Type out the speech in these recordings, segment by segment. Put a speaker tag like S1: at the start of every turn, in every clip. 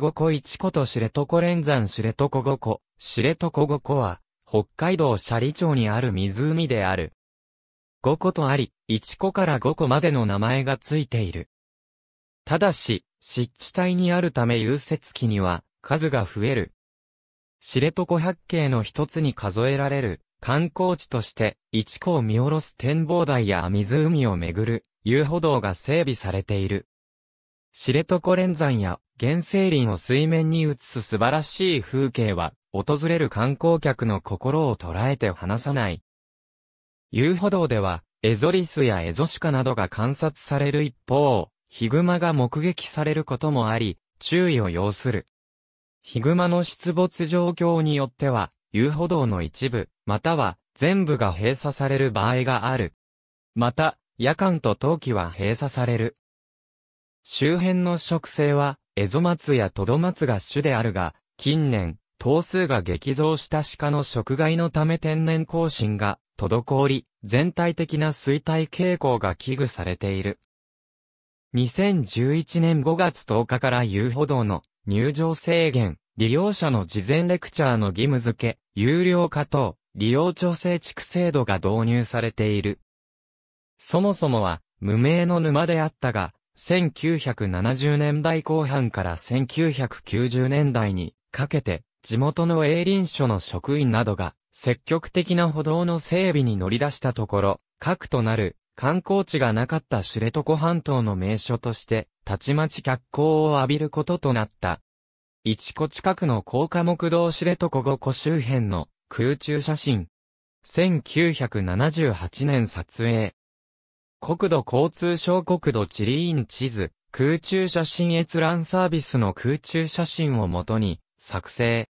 S1: 床五湖一湖と知床連山知床五湖、知床五湖は、北海道斜里町にある湖である。五湖とあり、一湖から五湖までの名前がついている。ただし、湿地帯にあるため融雪期には、数が増える。知床百景の一つに数えられる、観光地として、一湖を見下ろす展望台や湖を巡る、遊歩道が整備されている。知床連山や原生林を水面に映す素晴らしい風景は、訪れる観光客の心を捉えて離さない。遊歩道では、エゾリスやエゾシカなどが観察される一方、ヒグマが目撃されることもあり、注意を要する。ヒグマの出没状況によっては、遊歩道の一部、または全部が閉鎖される場合がある。また、夜間と冬季は閉鎖される。周辺の植生は、蝦夷松やトド松が種であるが、近年、頭数が激増した鹿の食害のため天然更新が滞り、全体的な衰退傾向が危惧されている。2011年5月10日から遊歩道の入場制限、利用者の事前レクチャーの義務付け、有料化等、利用調整地区制度が導入されている。そもそもは、無名の沼であったが、1970年代後半から1990年代にかけて、地元の営林所の職員などが、積極的な歩道の整備に乗り出したところ、核となる観光地がなかった知床半島の名所として、たちまち脚光を浴びることとなった。一個近くの高架木道知床五湖周辺の空中写真。1978年撮影。国土交通省国土地理院地図、空中写真閲覧サービスの空中写真をもとに、作成。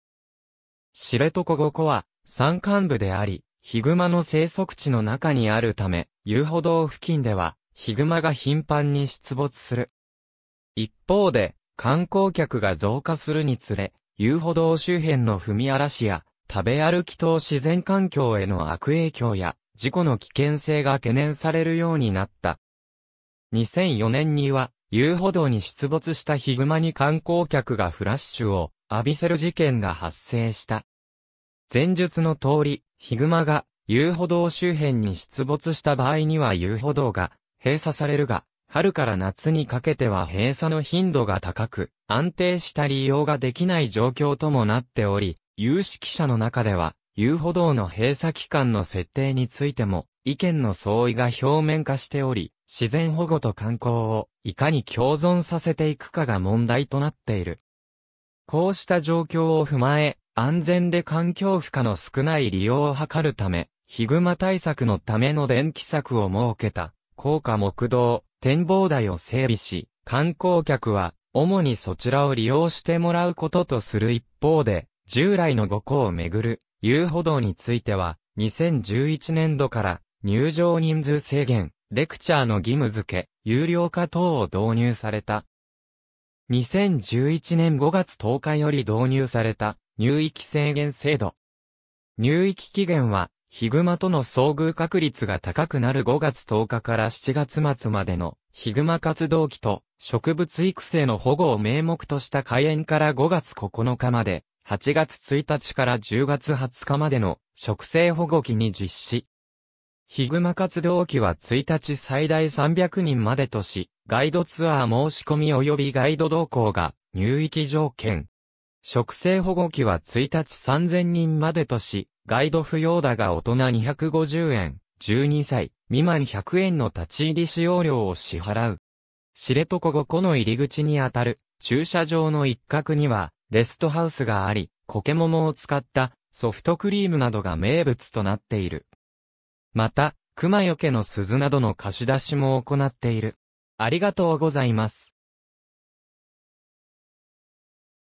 S1: 知床五湖は、山間部であり、ヒグマの生息地の中にあるため、遊歩道付近では、ヒグマが頻繁に出没する。一方で、観光客が増加するにつれ、遊歩道周辺の踏み荒らしや、食べ歩き等自然環境への悪影響や、事故の危険性が懸念されるようになった。2004年には、遊歩道に出没したヒグマに観光客がフラッシュを浴びせる事件が発生した。前述の通り、ヒグマが遊歩道周辺に出没した場合には遊歩道が閉鎖されるが、春から夏にかけては閉鎖の頻度が高く、安定した利用ができない状況ともなっており、有識者の中では、遊歩道の閉鎖期間の設定についても、意見の相違が表面化しており、自然保護と観光をいかに共存させていくかが問題となっている。こうした状況を踏まえ、安全で環境負荷の少ない利用を図るため、ヒグマ対策のための電気柵を設けた、高架木道、展望台を整備し、観光客は、主にそちらを利用してもらうこととする一方で、従来の五個をめぐる遊歩道については、2011年度から入場人数制限、レクチャーの義務付け、有料化等を導入された。2011年5月10日より導入された入域制限制度。入域期限は、ヒグマとの遭遇確率が高くなる5月10日から7月末までのヒグマ活動期と植物育成の保護を名目とした開園から5月9日まで8月1日から10月20日までの植生保護期に実施。ヒグマ活動期は1日最大300人までとし、ガイドツアー申し込み及びガイド同行が入域条件。植生保護期は1日3000人までとし、ガイド不要だが大人250円、12歳、未満100円の立ち入り使用料を支払う。知床5個の入り口にあたる駐車場の一角には、レストハウスがあり、コケモモを使ったソフトクリームなどが名物となっている。また、熊よけの鈴などの貸し出しも行っている。ありがとうございます。